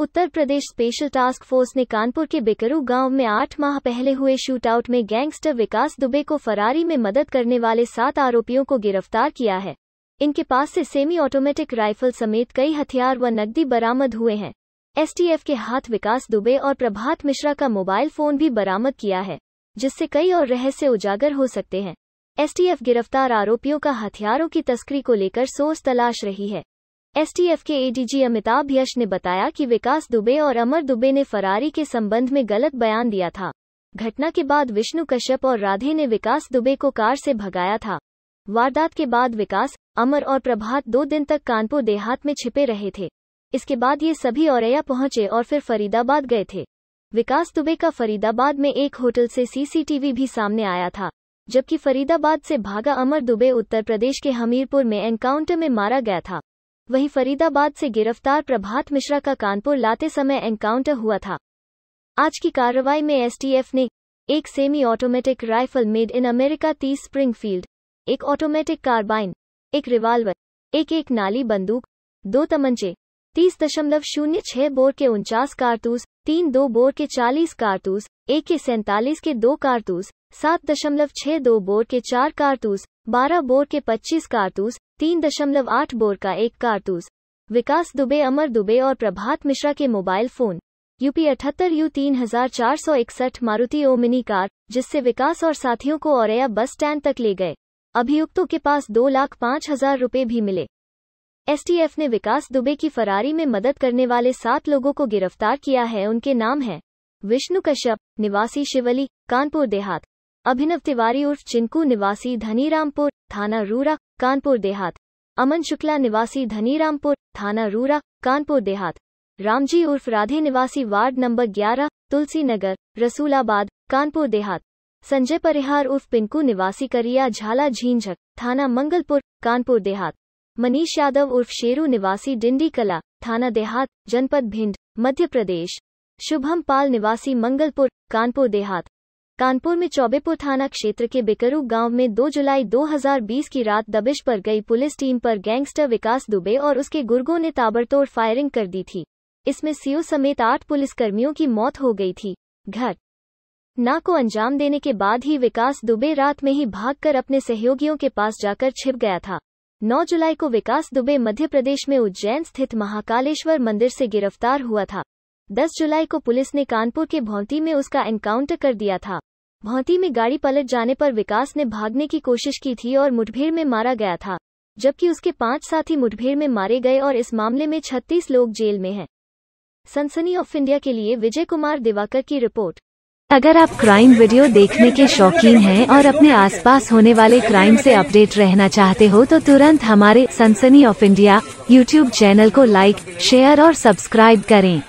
उत्तर Pradesh special task force ने कानपुर के बिकरू गांव में आठ माह पहले हुए शूटआउट में गैंगस्टर विकास दुबे को फरारी में मदद करने वाले सात आरोपियों को गिरफ्तार किया है इनके पास से सेमी ऑटोमेटिक राइफल समेत कई हथियार व नकदी बरामद हुए हैं एसटीएफ के हाथ विकास दुबे और प्रभात मिश्रा का मोबाइल फोन भी बरामद किया है जिससे कई और रहस्य उजागर हो सकते हैं एसटीएफ गिरफ्तार आरोपियों का हथियारों की तस्करी को लेकर सोर्स तलाश रही है एसटीएफ के एडीजी अमिताभ यश ने बताया कि विकास दुबे और अमर दुबे ने फरारी के संबंध में गलत बयान दिया था घटना के बाद विष्णु कश्यप और राधे ने विकास दुबे को कार से भगाया था वारदात के बाद विकास अमर और प्रभात दो दिन तक कानपुर देहात में छिपे रहे थे इसके बाद ये सभी औरैया पहुंचे और फिर फरीदाबाद गए थे विकास दुबे का फरीदाबाद में एक होटल से सीसीटीवी भी सामने आया था जबकि फरीदाबाद से भागा अमर दुबे उत्तर प्रदेश के हमीरपुर में एनकाउंटर में मारा गया था वहीं फरीदाबाद से गिरफ्तार प्रभात मिश्रा का कानपुर लाते समय एनकाउंटर हुआ था आज की कार्रवाई में एसटीएफ ने एक semi automatic rifle made in America तीस स्प्रिंगफील्ड एक ऑटोमेटिक कार्बाइन एक रिवाल्वर एक एक नाली बंदूक दो तमंचे तीस दशमलव शून्य छह बोर के उनचास कारतूस तीन दो बोर के चालीस कारतूस एक के सैतालीस के दो कारतूस सात दशमलव छह दो बोर के चार कारतूस बारह बोर के पच्चीस कारतूस तीन दशमलव आठ बोर का एक कारतूस विकास दुबे अमर दुबे और प्रभात मिश्रा के मोबाइल फोन यूपी अठहत्तर यू तीन हजार चार सौ इकसठ मारुति ओ मिनी कार जिससे विकास और साथियों को और बस स्टैंड तक ले गए अभियुक्तों के पास दो लाख पाँच हजार रूपए भी मिले एसटीएफ ने विकास दुबे की फरारी में मदद करने वाले सात लोगों को गिरफ्तार किया है उनके नाम है विष्णु कश्यप निवासी शिवली कानपुर देहात अभिनव तिवारी उर्फ चिंकू निवासी धनीरामपुर थाना रूरा कानपुर देहात अमन शुक्ला निवासी धनीरामपुर थाना रूरा कानपुर देहात रामजी उर्फ राधे निवासी वार्ड नंबर 11 तुलसी नगर रसूलाबाद कानपुर देहात संजय परिहार उर्फ पिंकू निवासी करिया झाला झींझक थाना मंगलपुर कानपुर देहात मनीष यादव उर्फ शेरू निवासी डिंडी कला थाना देहात जनपद भिंड मध्य प्रदेश शुभम पाल निवासी मंगलपुर कानपुर देहात कानपुर में चौबेपुर थाना क्षेत्र के बिकरू गांव में 2 जुलाई 2020 की रात दबिश पर गई पुलिस टीम पर गैंगस्टर विकास दुबे और उसके गुर्गों ने ताबड़तोड़ फायरिंग कर दी थी इसमें सीओ समेत आठ पुलिसकर्मियों की मौत हो गई थी घर ना को अंजाम देने के बाद ही विकास दुबे रात में ही भागकर अपने सहयोगियों के पास जाकर छिप गया था 9 जुलाई को विकास दुबे मध्य प्रदेश में उज्जैन स्थित महाकालेश्वर मंदिर से गिरफ्तार हुआ था 10 जुलाई को पुलिस ने कानपुर के भौंती में उसका एनकाउंटर कर दिया था भौंती में गाड़ी पलट जाने पर विकास ने भागने की कोशिश की थी और मुठभेड़ में मारा गया था जबकि उसके पांच साथी मुठभेड़ में मारे गए और इस मामले में छत्तीस लोग जेल में हैं सनसनी ऑफ इंडिया के लिए विजय कुमार दिवाकर की रिपोर्ट अगर आप क्राइम वीडियो देखने के शौकीन हैं और अपने आसपास होने वाले क्राइम से अपडेट रहना चाहते हो तो तुरंत हमारे Sansani of India YouTube channel को लाइक शेयर और सब्सक्राइब करें